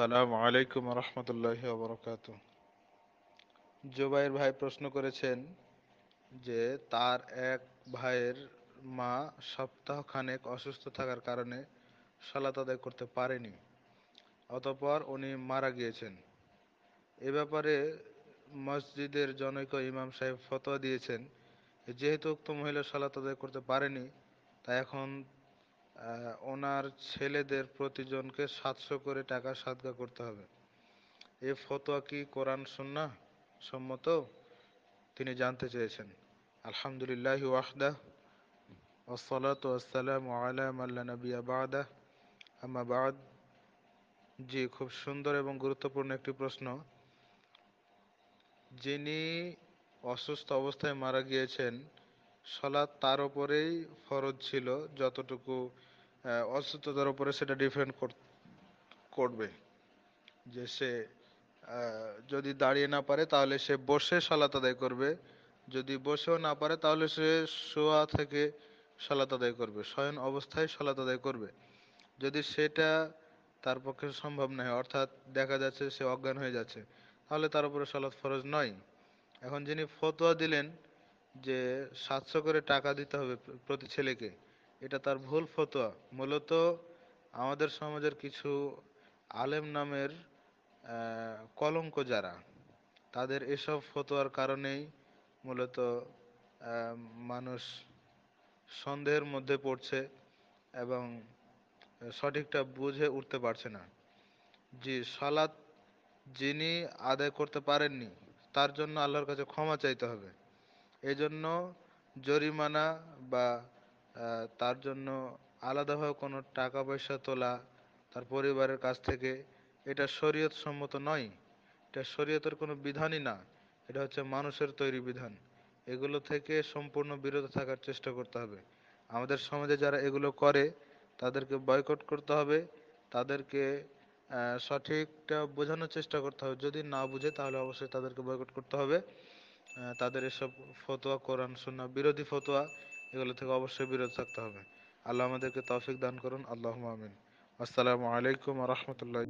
আসসালামু আলাইকুম রহমতুল্লাহ বরকাত জুবাইর ভাই প্রশ্ন করেছেন যে তার এক ভাইয়ের মা সপ্তাহখানেক অসুস্থ থাকার কারণে সালাত আদায় করতে পারেনি অতপর উনি মারা গিয়েছেন এ ব্যাপারে মসজিদের জনৈক ইমাম সাহেব ফতোয়া দিয়েছেন যেহেতু উক্ত মহিলা সালাত আদায় করতে পারেনি তাই এখন ওনার ছেলেদের প্রতিজনকে সাতশো করে টাকা সাদগা করতে হবে এ ফতোয়া কি কোরআন সন্না সম্মত তিনি জানতে চেয়েছেন আলহামদুলিল্লাহ ওয়াহদা ওসলাত ওসালাম আলাম আল্লা নবী আবাদা আম্মা বাদ জি খুব সুন্দর এবং গুরুত্বপূর্ণ একটি প্রশ্ন যিনি অসুস্থ অবস্থায় মারা গিয়েছেন সলাৎ তার ওপরেই ফরজ ছিল যতটুকু হ্যাঁ, অসুস্থতার উপরে সেটা ডিপেন্ড করবে যে সে যদি দাঁড়িয়ে না পারে তাহলে সে বসে সালাত আদায় করবে যদি বসেও না পারে তাহলে সে শোয়া থেকে সালাত আদায় করবে শয়ন অবস্থায় সালাত আদায় করবে যদি সেটা তার পক্ষে সম্ভব নয় অর্থাৎ দেখা যাচ্ছে সে অজ্ঞান হয়ে যাচ্ছে তাহলে তার উপরে সালাত ফরজ নয় এখন যিনি ফতোয়া দিলেন যে সাতশো করে টাকা দিতে হবে প্রতি ছেলেকে এটা তার ভুল ফতোয়া মূলত আমাদের সমাজের কিছু আলেম নামের কলঙ্ক যারা তাদের এসব ফতোয়ার কারণেই মূলত মানুষ সন্দেহের মধ্যে পড়ছে এবং সঠিকটা বুঝে উঠতে পারছে না যে সালাত যিনি আদায় করতে পারেননি তার জন্য আল্লাহর কাছে ক্ষমা চাইতে হবে এজন্য জরিমানা বা তার জন্য আলাদাভাবে কোনো টাকা পয়সা তোলা তার পরিবারের কাছ থেকে এটা শরীয়ত সম্মত নয় এটা শরীয়তের কোনো বিধানই না এটা হচ্ছে মানুষের তৈরি বিধান এগুলো থেকে সম্পূর্ণ বিরত থাকার চেষ্টা করতে হবে আমাদের সমাজে যারা এগুলো করে তাদেরকে বয়কট করতে হবে তাদেরকে সঠিকটা বোঝানোর চেষ্টা করতে হবে যদি না বুঝে তাহলে অবশ্যই তাদেরকে বয়কট করতে হবে তাদের এসব ফতোয়া কোরআন সুন্না বিরোধী ফতোয়া এগুলো থেকে অবশ্যই বিরত থাকতে হবে আল্লাহ আমাদেরকে তৌফিক দান করুন আল্লাহ আমিন আসসালামু আলাইকুম রহমতুল্লাহ